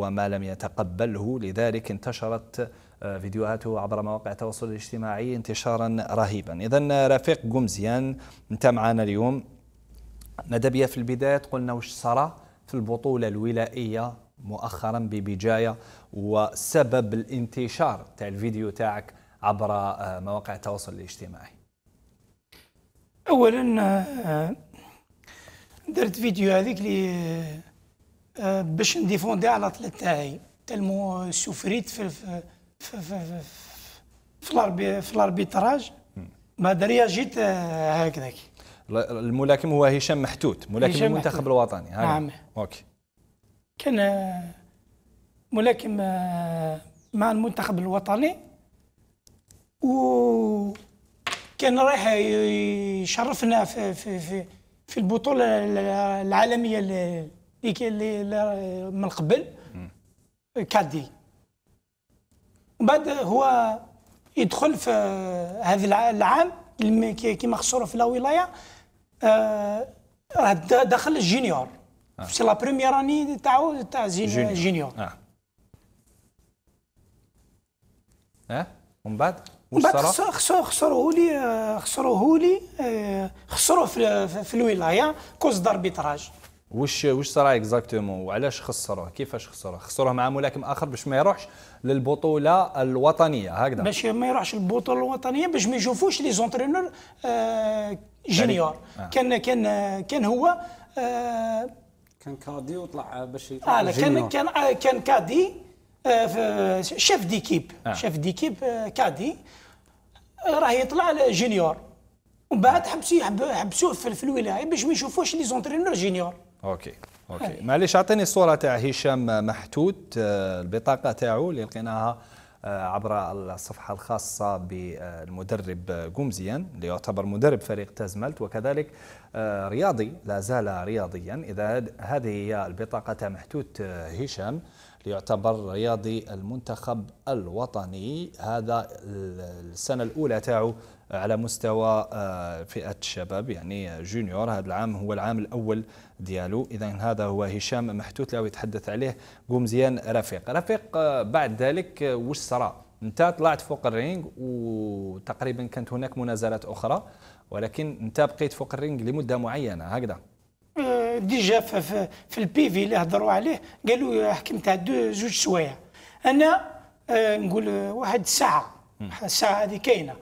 وما لم يتقبله لذلك انتشرت آه، فيديوهاته عبر مواقع التواصل الاجتماعي انتشارا رهيبا إذا رفيق قمزيان أنت معنا اليوم ندبية في البداية قلنا وش صرى في البطولة الولائية مؤخرا ببجاية وسبب الانتشار تاع الفيديو تاعك عبر آه، مواقع التواصل الاجتماعي اولا آه، درت فيديو هذيك اللي آه، باش نديفوندي على الاتليت تاعي تلمو سوفريت في في في في, الاربيتراج ما دريا جيت آه، هكذاك الملاكم هو هشام محتوت ملاكم المنتخب الوطني نعم اوكي كان آه، ملاكم مع المنتخب الوطني و كان رايح يشرفنا في في في, في البطوله العالميه اللي كاين اللي من قبل كادي ومن بعد هو يدخل في هذا العام كيما خسروا في لا ولايه راه دخل الجينيور آه. سي لا بروميير اني تاعو تاع جينيور, آه. اه ومن بعد ومن بعد خسروا خسروه لي آه، خسروه لي آه، خسروه في, في الولايه كوز داربيتراج واش واش صرا اكزاكتومون وعلاش خسروه كيفاش خسروه خسروه مع ملاكم اخر باش ما يروحش للبطوله الوطنيه هكذا باش ما يروحش للبطوله الوطنيه باش ما يشوفوش لي زونترينور آه، جونيور جينيور آه. كان كان كان هو آه كان كادي وطلع باش يطلع آه كان كان آه، كان كادي آه، شيف ديكيب شيف ديكيب كادي راه يطلع جينيور ومن بعد حبسوه حبسوه في الولايه باش ما يشوفوش لي زونترينور جينيور اوكي اوكي معليش اعطيني الصوره تاع هشام محتوت آه، البطاقه تاعو اللي لقيناها آه، عبر الصفحة الخاصة بالمدرب آه، قومزيان اللي يعتبر مدرب فريق تازملت وكذلك آه، رياضي لا زال رياضيا إذا هذه هي البطاقة محتوت آه، هشام ليعتبر رياضي المنتخب الوطني هذا السنة الأولى تاعو على مستوى آه، فئة الشباب يعني جونيور هذا العام هو العام الأول ديالو إذا هذا هو هشام محتوت لو يتحدث عليه قومزيان رفيق رفيق بعد ذلك وش صرا انت طلعت فوق الرينج وتقريبا كانت هناك منازلات اخرى ولكن انت بقيت فوق الرينج لمده معينه هكذا أه، ديجا في, في البي في اللي هضروا عليه قالوا حكمت على زوج سوايع انا أه، نقول أه، واحد ساعه الساعه هذه كاينه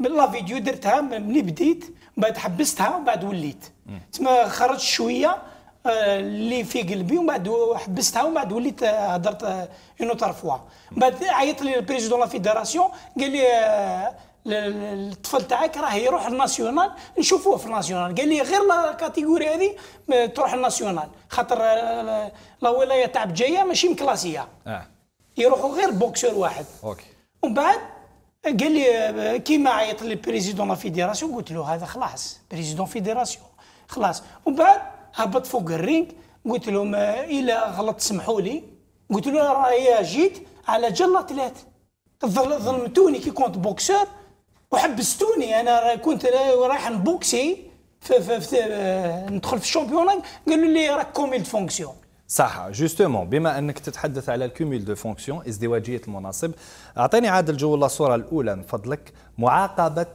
لا فيديو درتها من بديت بعد حبستها وبعد وليت تما خرجت شويه اللي آه، في قلبي ومن بعد حبستها ومن بعد وليت آه، هضرت اون اوتر فوا من بعد عيط لي البريزيدون لا فيدراسيون قال لي آه، الطفل تاعك راه يروح الناسيونال نشوفوه في الناسيونال قال لي غير لا هذه تروح الناسيونال خاطر لا ولايه تاع بجايه ماشي مكلاسيه آه. يروحوا غير بوكسور واحد اوكي ومن بعد قال لي كيما عيط لي بريزيدون لا فيدراسيون قلت له هذا خلاص بريزيدون فيدراسيون خلاص ومن بعد هبط فوق الرينج قلت لهم آه، الا غلط سمحوا لي قلت له راهي جيت على جل ثلاث ظلمتوني كي كنت بوكسور وحبستوني انا كنت رايح نبوكسي في آه، ندخل في الشامبيون قالوا لي راك كوميل فونكسيون صح جوستومون بما انك تتحدث على الكوميل دو فونكسيون ازدواجيه المناصب اعطيني عاد الجوله الصوره الاولى من فضلك معاقبه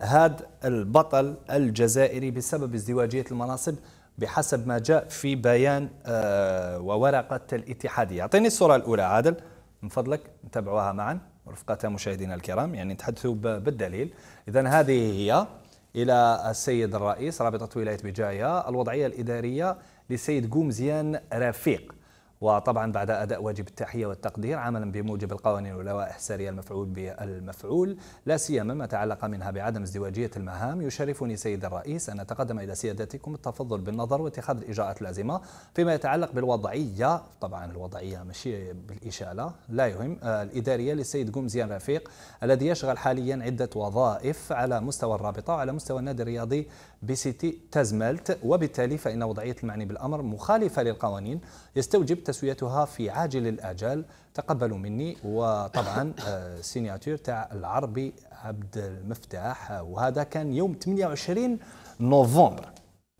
هذا البطل الجزائري بسبب ازدواجيه المناصب بحسب ما جاء في بيان آه، وورقة الاتحادية أعطيني الصورة الأولى عادل من فضلك نتابعوها معا رفقة مشاهدينا الكرام يعني نتحدثوا بالدليل إذا هذه هي إلى السيد الرئيس رابطة ولاية بجاية الوضعية الإدارية للسيد قومزيان رفيق وطبعا بعد أداء واجب التحية والتقدير عملا بموجب القوانين واللوائح سارية المفعول بالمفعول لا سيما ما تعلق منها بعدم ازدواجية المهام يشرفني سيد الرئيس أن أتقدم إلى سيادتكم التفضل بالنظر واتخاذ الإجراءات اللازمة فيما يتعلق بالوضعية طبعا الوضعية ماشي بالإشالة لا يهم آه، الإدارية للسيد قمزيان رفيق الذي يشغل حاليا عدة وظائف على مستوى الرابطة وعلى مستوى النادي الرياضي بسيتي تازملت وبالتالي فإن وضعية المعني بالأمر مخالفة للقوانين يستوجب تسويتها في عاجل الآجال تقبلوا مني وطبعا سيناتور آه، تاع العربي عبد المفتاح وهذا كان يوم 28 نوفمبر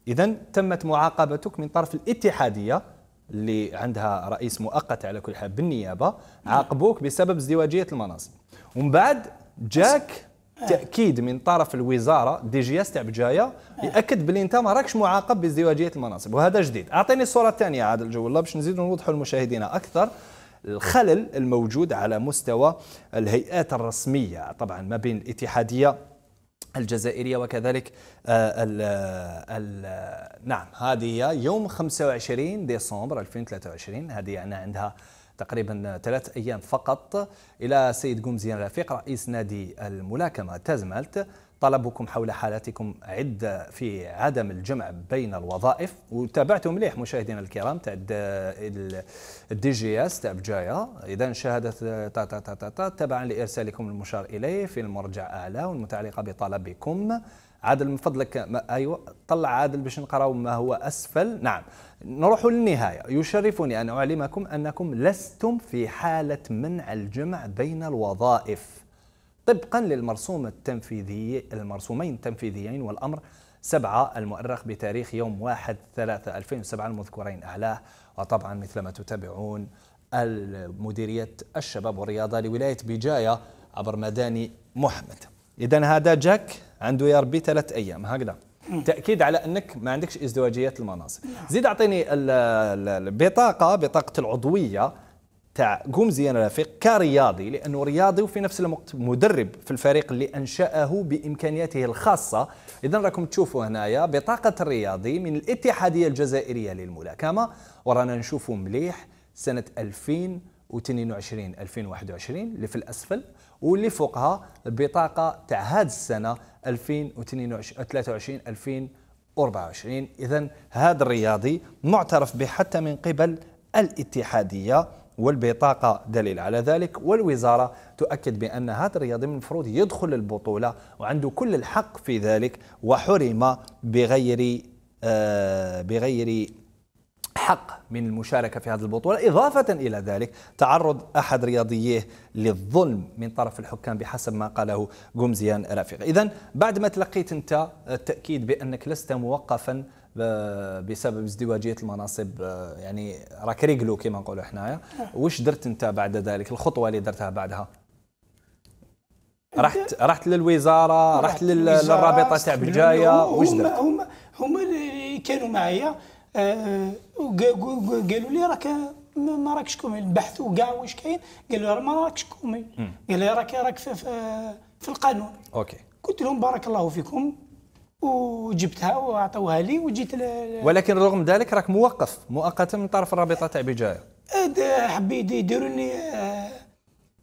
إذا تمت معاقبتك من طرف الاتحادية اللي عندها رئيس مؤقت على كل حال بالنيابة عاقبوك بسبب ازدواجية المناصب ومن بعد جاك آه. تاكيد من طرف الوزاره دي جي اس تاع بجايه آه. ياكد بلي انت ما راكش معاقب بازدواجيه المناصب وهذا جديد اعطيني الصوره الثانيه عاد الله باش نزيدوا نوضحوا للمشاهدين اكثر الخلل الموجود على مستوى الهيئات الرسميه طبعا ما بين الاتحاديه الجزائرية وكذلك آه، ال ال نعم هذه يوم 25 ديسمبر 2023 هذه يعني عندها تقريبا ثلاث أيام فقط إلى سيد قمزيان رفيق رئيس نادي الملاكمة تازمالت طلبكم حول حالاتكم عدة في عدم الجمع بين الوظائف وتابعتوا مليح مشاهدينا الكرام تاع الدي جي اس تاع بجايا اذا شهاده تا تا تا تا تبعا لارسالكم المشار اليه في المرجع اعلى والمتعلقه بطلبكم عادل من فضلك ما ايوه طلع عادل باش نقراو ما هو اسفل نعم نروح للنهايه يشرفني ان اعلمكم انكم لستم في حاله منع الجمع بين الوظائف طبقا للمرسوم التنفيذي المرسومين التنفيذيين والامر سبعة المؤرخ بتاريخ يوم 1 3 2007 المذكورين أعلاه وطبعا مثلما تتابعون مديرية الشباب والرياضة لولاية بجاية عبر مداني محمد إذا هذا جاك عنده يا ربي ثلاث ايام هكذا تاكيد على انك ما عندكش ازدواجيه المناصب زيد اعطيني البطاقه بطاقه العضويه تاع قومزيان رفيق كرياضي لانه رياضي وفي نفس الوقت مدرب في الفريق اللي انشاه بامكانياته الخاصه اذا راكم تشوفوا هنايا بطاقه الرياضي من الاتحاديه الجزائريه للملاكمه ورانا نشوفوا مليح سنه 2000 2022 2021 اللي في الاسفل واللي فوقها البطاقه تاع هذه السنه 2022 23 2024 اذا هذا الرياضي معترف به حتى من قبل الاتحاديه والبطاقة دليل على ذلك والوزارة تؤكد بأن هذا الرياضي من المفروض يدخل البطولة وعنده كل الحق في ذلك وحرم بغير آه بغير حق من المشاركة في هذه البطولة إضافة إلى ذلك تعرض أحد رياضييه للظلم من طرف الحكام بحسب ما قاله جومزيان رفيق إذا بعد ما تلقيت أنت التأكيد بأنك لست موقفا آه، بسبب ازدواجيه المناصب آه، يعني راك كما نقولوا حنايا وش درت انت بعد ذلك الخطوه اللي درتها بعدها رحت رحت للوزاره رحت للرابطه تاع بجايه واش درت هما هما اللي كانوا معايا آه وقالوا لي راك ما راكش كومي بحثوا كاع واش كاين قالوا لي ما راكش كومي قال لي راك راك في, في, في القانون اوكي قلت لهم بارك الله فيكم وجبتها وعطوها لي وجيت ولكن رغم ذلك راك موقف مؤقتا من طرف الرابطه تاع بجايه حبيت يديروني آه،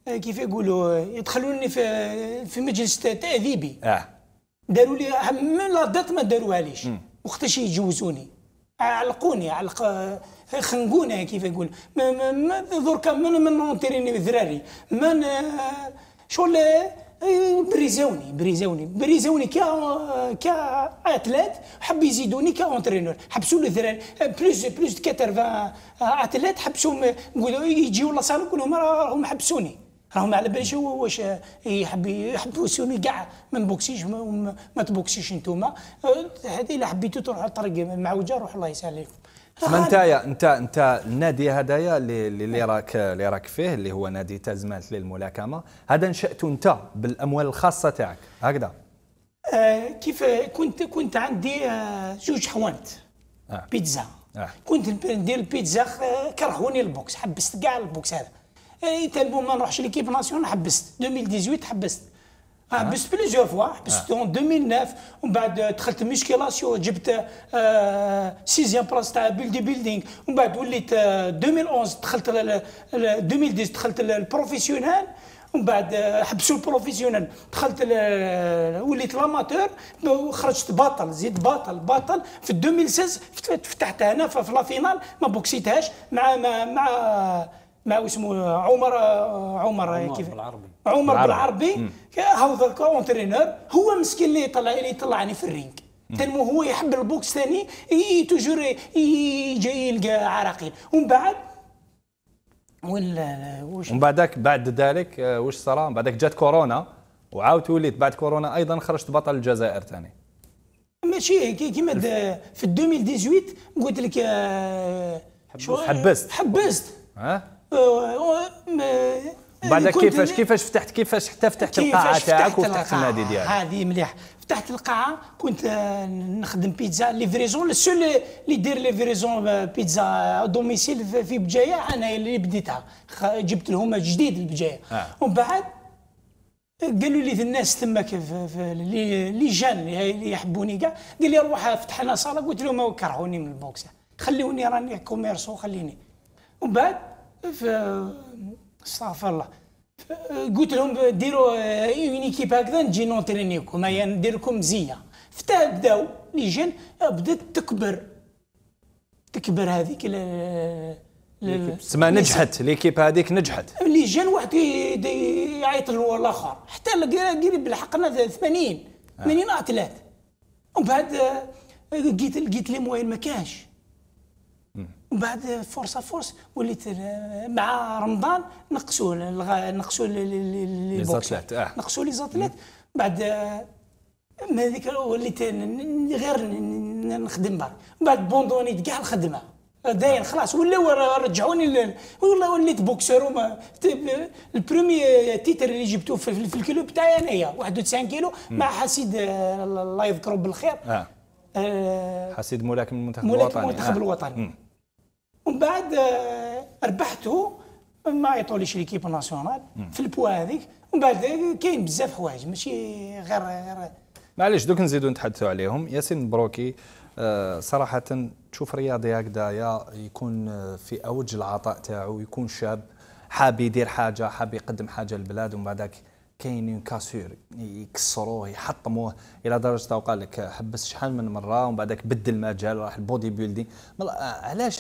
آه، كيف يقولوا يدخلوني في في مجلس تاديبي اه داروا لي من لا دات ما داروها ليش وقتاش يجوزوني علقوني علق خنقونا كيف يقول دركا من من نونتريني بذراري من آه، شغل آه، بريزوني بريزوني بريزوني كا كا اتلات حب يزيدوني كا اونترينور حبسوا ذراري بلوس بلوس 80 اتلات حبسوا يجيو لاصال يقولوا راهم حبسوني راهم على باش هو واش يحب يحب كاع ما نبوكسيش ما, تبوكسيش انتوما هذه أه، الا حبيتو تروحوا الطريق معوجه روح الله يسهل عليكم ما انت انت انت النادي هذايا اللي اللي راك اللي راك فيه اللي هو نادي تازمالت للملاكمه هذا نشاته انت بالاموال الخاصه تاعك هكذا آه كيف كنت كنت عندي آه زوج حوانت آه. بيتزا آه. كنت ندير البيتزا أه، كرهوني البوكس حبست كاع البوكس هذا اي البوم ما نروحش ليكيب ناسيون حبست 2018 حبست آه، أه؟ حبست بليزيور فوا حبست أه. اون 2009 ومن بعد دخلت ميسكيلاسيون جبت سيزيام بلاص تاع بيلدي بيلدينغ ومن بعد وليت 2011 دخلت 2010 دخلت البروفيسيونال ومن بعد حبسوا البروفيسيونال دخلت وليت لاماتور وخرجت باطل زيد باطل باطل في 2016 فتحت هنا في لافينال ما بوكسيتهاش مع مع, مع ما اسمه عمر عمر كيف بالعربي عمر بالعربي هاو ذا كونترينر هو مسكين اللي طلع اللي طلعني في الرينج تنمو هو يحب البوكس ثاني توجور جاي يلقى عراقيل ومن بعد ولا واش ومن بعدك بعد ذلك آه، واش صرا بعدك جات كورونا وعاوت وليت بعد كورونا ايضا خرجت بطل الجزائر ثاني ماشي كيما في 2018 قلت لك آه، شو حبست حبست ها بعد كيفاش كيفاش فتحت كيفاش حتى فتحت القاعه تاعك وفتحت النادي ديالك هذه مليح فتحت القاعه كنت نخدم بيتزا ليفريزون السو اللي يدير ليفريزون بيتزا دوميسيل في بجايه انا اللي بديتها جبت لهم جديد البجايه آه. ومن بعد قالوا لي الناس تماك لي جان اللي يحبوني كاع قال لي روح فتح لنا صاله قلت لهم كرهوني من البوكس خلوني راني كوميرسو خليني ومن بعد استغفر الله قلت لهم ديروا اون آه، ايكيب هكذا نجي نونترينيكم هيا ندير لكم مزيه فتا بداو لي جين بدات تكبر تكبر هذيك تسمى نجحت ليكيب هذيك نجحت لي جين واحد يعيط له الاخر حتى قريب لحقنا 80 80 اتلات ومن بعد آه، لقيت لقيت لي موين ما كانش ومن بعد فرصه فرص وليت آه، مع رمضان نقصوا نقصوا لي زاتليت آه. نقصوا لي زاتليت بعد آه، ما هذيك وليت غير نخدم بعد بعد بوندونيت كاع الخدمه داين خلاص ولا رجعوني والله وليت بوكسر وما البرومي تيتر اللي جبته في, في الكيلو بتاعي انايا 91 كيلو مع حسيد الله يذكره بالخير آه. حسيد ملاكم المنتخب الوطني ملاكم المنتخب الوطني ومن بعد آه، ربحته ما عيطوليش ليكيب ناسيونال في البوا هذيك ومن بعد كاين بزاف حوايج ماشي غير غير معليش دوك نزيدو نتحدثوا عليهم ياسين مبروكي آه، صراحة تشوف رياضي هكذايا يكون آه، في أوج العطاء تاعو يكون شاب حاب يدير حاجة حاب يقدم حاجة للبلاد ومن بعدك كاين كاسور يكسروه يحطموه الى درجه قال لك حبس شحال من مره ومن بعدك بدل مجال راح البودي بيلدينغ علاش